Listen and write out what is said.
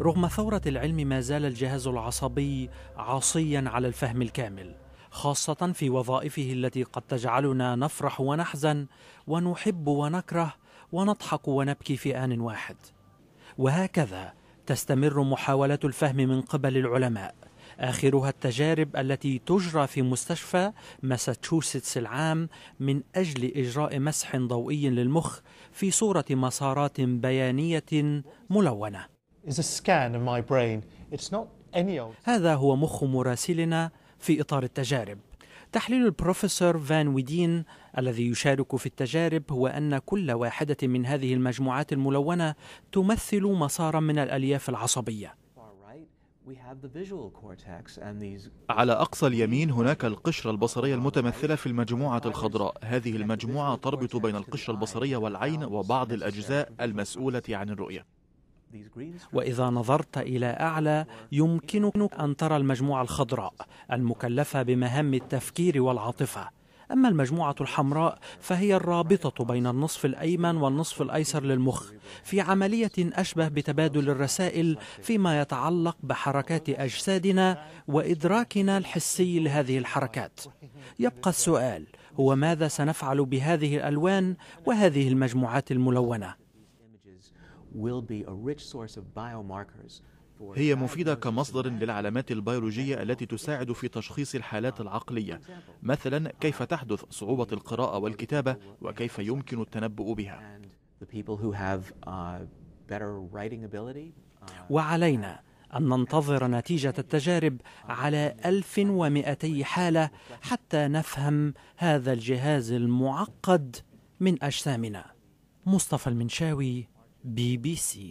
رغم ثورة العلم ما زال الجهاز العصبي عاصيا على الفهم الكامل خاصة في وظائفه التي قد تجعلنا نفرح ونحزن ونحب ونكره ونضحك ونبكي في آن واحد وهكذا تستمر محاولة الفهم من قبل العلماء آخرها التجارب التي تجرى في مستشفى ماساتشوستس العام من أجل إجراء مسح ضوئي للمخ في صورة مسارات بيانية ملونة هذا هو مخ مراسلنا في إطار التجارب. تحليل البروفيسور فان ويدين الذي يشارك في التجارب هو أن كل واحدة من هذه المجموعات الملونة تمثل مسارا من الألياف العصبية. على أقصى اليمين هناك القشرة البصرية المتمثلة في المجموعة الخضراء هذه المجموعة تربط بين القشرة البصرية والعين وبعض الأجزاء المسؤولة عن الرؤية وإذا نظرت إلى أعلى يمكنك أن ترى المجموعة الخضراء المكلفة بمهام التفكير والعاطفة أما المجموعة الحمراء فهي الرابطة بين النصف الأيمن والنصف الأيسر للمخ في عملية أشبه بتبادل الرسائل فيما يتعلق بحركات أجسادنا وإدراكنا الحسي لهذه الحركات يبقى السؤال هو ماذا سنفعل بهذه الألوان وهذه المجموعات الملونة هي مفيدة كمصدر للعلامات البيولوجية التي تساعد في تشخيص الحالات uh, العقلية، مثلا كيف uh, تحدث صعوبة القراءة والكتابة وكيف يمكن التنبؤ بها. Uh, وعلينا أن ننتظر نتيجة التجارب على 1200 حالة حتى نفهم هذا الجهاز المعقد من أجسامنا. مصطفى المنشاوي BBC.